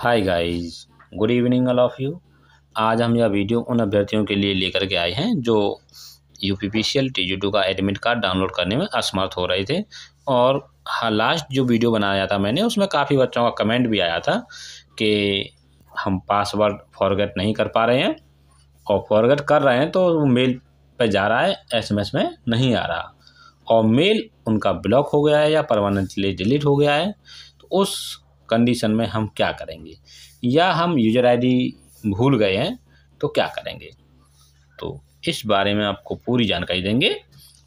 hi guys good evening all of you आज हम यह वीडियो उन अभ्यर्थियों के लिए लेकर के आए हैं जो U P P C T two का एडमिट कार्ड डाउनलोड करने में असमर्थ हो रहे थे और हाँ लास्ट जो वीडियो बनाया था मैंने उसमें काफ़ी बच्चों का कमेंट भी आया था कि हम पासवर्ड फॉरगेट नहीं कर पा रहे हैं और फॉरगेट कर रहे हैं तो मेल पर जा रहा है एसएमएस में नहीं आ रहा और मेल उनका ब्लॉक हो गया है या परमानेंटली डिलीट हो गया है तो उस कंडीशन में हम क्या करेंगे या हम यूजर आईडी भूल गए हैं तो क्या करेंगे तो इस बारे में आपको पूरी जानकारी देंगे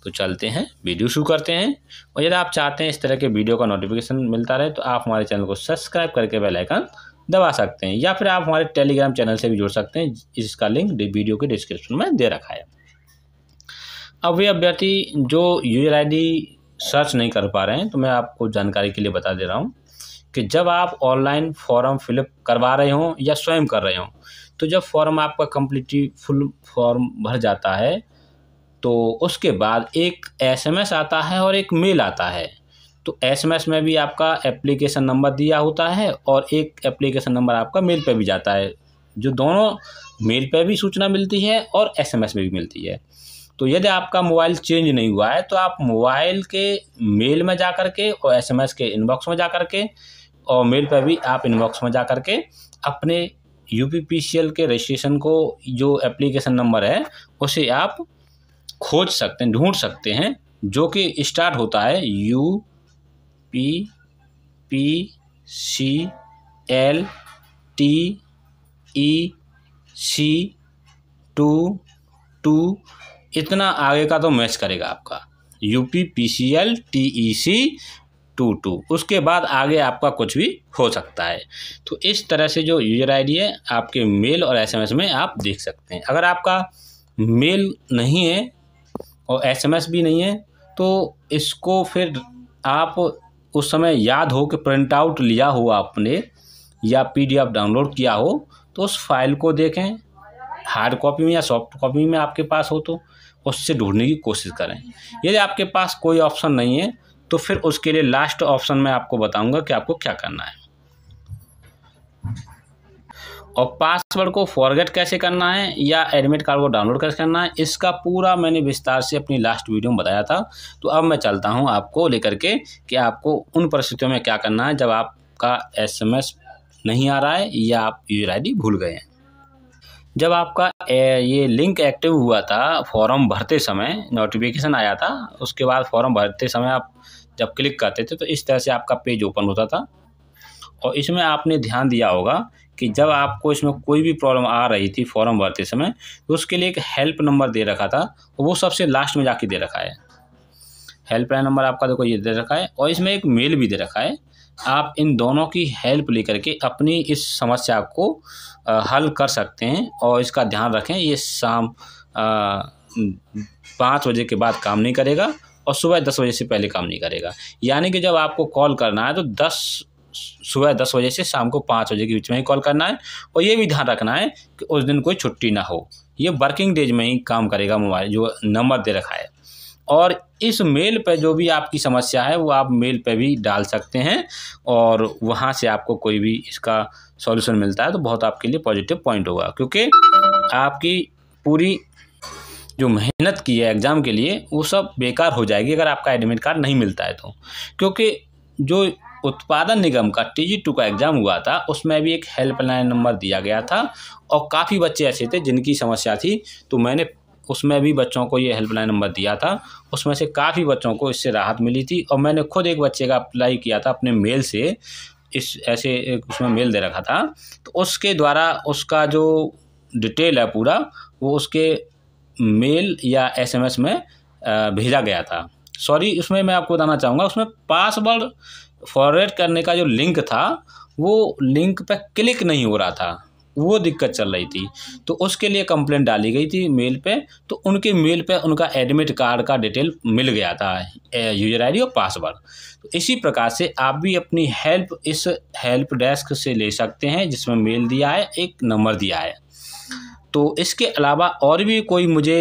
तो चलते हैं वीडियो शुरू करते हैं और यदि आप चाहते हैं इस तरह के वीडियो का नोटिफिकेशन मिलता रहे तो आप हमारे चैनल को सब्सक्राइब करके बेलाइकन दबा सकते हैं या फिर आप हमारे टेलीग्राम चैनल से भी जुड़ सकते हैं इसका लिंक वीडियो के डिस्क्रिप्शन में दे रखा है अब वे अभ्यर्थी जो यूजर आईडी सर्च नहीं कर पा रहे हैं तो मैं आपको जानकारी के लिए बता दे रहा हूँ कि जब आप ऑनलाइन फॉर्म फिलअप करवा रहे हों या स्वयं कर रहे हों तो जब फॉर्म आपका कम्प्लीटली फुल फॉर्म भर जाता है तो उसके बाद एक एसएमएस आता है और एक मेल आता है तो एसएमएस में भी आपका एप्लीकेशन नंबर दिया होता है और एक एप्लीकेशन नंबर आपका मेल पे भी जाता है जो दोनों मेल पे भी सूचना मिलती है और एसएमएस में भी मिलती है तो यदि आपका मोबाइल चेंज नहीं हुआ है तो आप मोबाइल के मेल में जा कर के और एसएमएस के इनबॉक्स में जा कर के और मेल पर भी आप इनबॉक्स में जा कर के अपने यू के रजिस्ट्रेशन को जो एप्लीकेशन नंबर है उसे आप खोज सकते हैं ढूंढ सकते हैं जो कि स्टार्ट होता है U P P C L T E C two two इतना आगे का तो मैच करेगा आपका U P P C L T E C two two उसके बाद आगे आपका कुछ भी हो सकता है तो इस तरह से जो यूजर आईडी है आपके मेल और एसएमएस में आप देख सकते हैं अगर आपका मेल नहीं है और एसएमएस भी नहीं है तो इसको फिर आप उस समय याद हो कि प्रिंट आउट लिया हो आपने या पीडीएफ डाउनलोड किया हो तो उस फाइल को देखें हार्ड कॉपी में या सॉफ्ट कॉपी में आपके पास हो तो उससे ढूंढने की कोशिश करें यदि आपके पास कोई ऑप्शन नहीं है तो फिर उसके लिए लास्ट ऑप्शन में आपको बताऊंगा कि आपको क्या करना है और पासवर्ड को फॉरगेट कैसे करना है या एडमिट कार्ड को डाउनलोड कैसे करना है इसका पूरा मैंने विस्तार से अपनी लास्ट वीडियो में बताया था तो अब मैं चलता हूं आपको लेकर के कि आपको उन परिस्थितियों में क्या करना है जब आपका एस नहीं आ रहा है या आप यूजर आईडी भूल गए हैं जब आपका ये लिंक एक्टिव हुआ था फॉर्म भरते समय नोटिफिकेशन आया था उसके बाद फॉर्म भरते समय आप जब क्लिक करते थे तो इस तरह से आपका पेज ओपन होता था और इसमें आपने ध्यान दिया होगा कि जब आपको इसमें कोई भी प्रॉब्लम आ रही थी फॉर्म भरते समय तो उसके लिए एक हेल्प नंबर दे रखा था और वो सबसे लास्ट में जाके दे रखा है हेल्पलाइन नंबर आपका देखो ये दे रखा है और इसमें एक मेल भी दे रखा है आप इन दोनों की हेल्प लेकर के अपनी इस समस्या को हल कर सकते हैं और इसका ध्यान रखें ये शाम पाँच बजे के बाद काम नहीं करेगा और सुबह दस बजे से पहले काम नहीं करेगा यानी कि जब आपको कॉल करना है तो दस सुबह दस बजे से शाम को पाँच बजे के बीच में ही कॉल करना है और ये भी ध्यान रखना है कि उस दिन कोई छुट्टी ना हो ये वर्किंग डेज में ही काम करेगा मोबाइल जो नंबर दे रखा है और इस मेल पे जो भी आपकी समस्या है वो आप मेल पे भी डाल सकते हैं और वहाँ से आपको कोई भी इसका सॉल्यूशन मिलता है तो बहुत आपके लिए पॉजिटिव पॉइंट होगा क्योंकि आपकी पूरी जो मेहनत की है एग्ज़ाम के लिए वो सब बेकार हो जाएगी अगर आपका एडमिट कार्ड नहीं मिलता है तो क्योंकि जो उत्पादन निगम का टी जी टू का एग्ज़ाम हुआ था उसमें भी एक हेल्पलाइन नंबर दिया गया था और काफ़ी बच्चे ऐसे थे जिनकी समस्या थी तो मैंने उसमें भी बच्चों को ये हेल्पलाइन नंबर दिया था उसमें से काफ़ी बच्चों को इससे राहत मिली थी और मैंने खुद एक बच्चे का अप्लाई किया था अपने मेल से इस ऐसे एक उसमें मेल दे रखा था तो उसके द्वारा उसका जो डिटेल है पूरा वो उसके मेल या एसएमएस में भेजा गया था सॉरी उसमें मैं आपको बताना चाहूँगा उसमें पासवर्ड फॉरवर्ड करने का जो लिंक था वो लिंक पर क्लिक नहीं हो रहा था वो दिक्कत चल रही थी तो उसके लिए कंप्लेंट डाली गई थी मेल पे तो उनके मेल पे उनका एडमिट कार्ड का डिटेल मिल गया था यूजर आईडी और पासवर्ड तो इसी प्रकार से आप भी अपनी हेल्प इस हेल्प डेस्क से ले सकते हैं जिसमें मेल दिया है एक नंबर दिया है तो इसके अलावा और भी कोई मुझे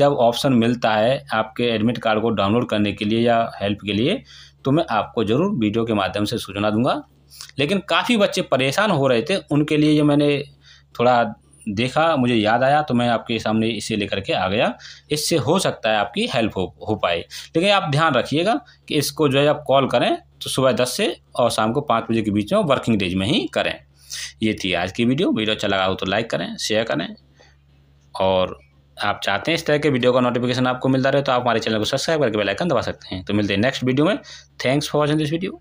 जब ऑप्शन मिलता है आपके एडमिट कार्ड को डाउनलोड करने के लिए या हेल्प के लिए तो मैं आपको ज़रूर वीडियो के माध्यम से सूचना दूंगा लेकिन काफ़ी बच्चे परेशान हो रहे थे उनके लिए जो मैंने थोड़ा देखा मुझे याद आया तो मैं आपके सामने इसे लेकर के आ गया इससे हो सकता है आपकी हेल्प हो हो पाए लेकिन आप ध्यान रखिएगा कि इसको जो है आप कॉल करें तो सुबह दस से और शाम को पाँच बजे के बीच में वर्किंग डेज में ही करें ये थी आज की वीडियो वीडियो अच्छा लगा हो तो लाइक करें शेयर करें और आप चाहते हैं इस तरह के वीडियो का नोटिफिकेशन आपको मिलता रहे तो आप हमारे चैनल को सब्सक्राइब करके बेल आइकन दबा सकते हैं तो मिलते हैं नेक्स्ट वीडियो में thanks for watching this video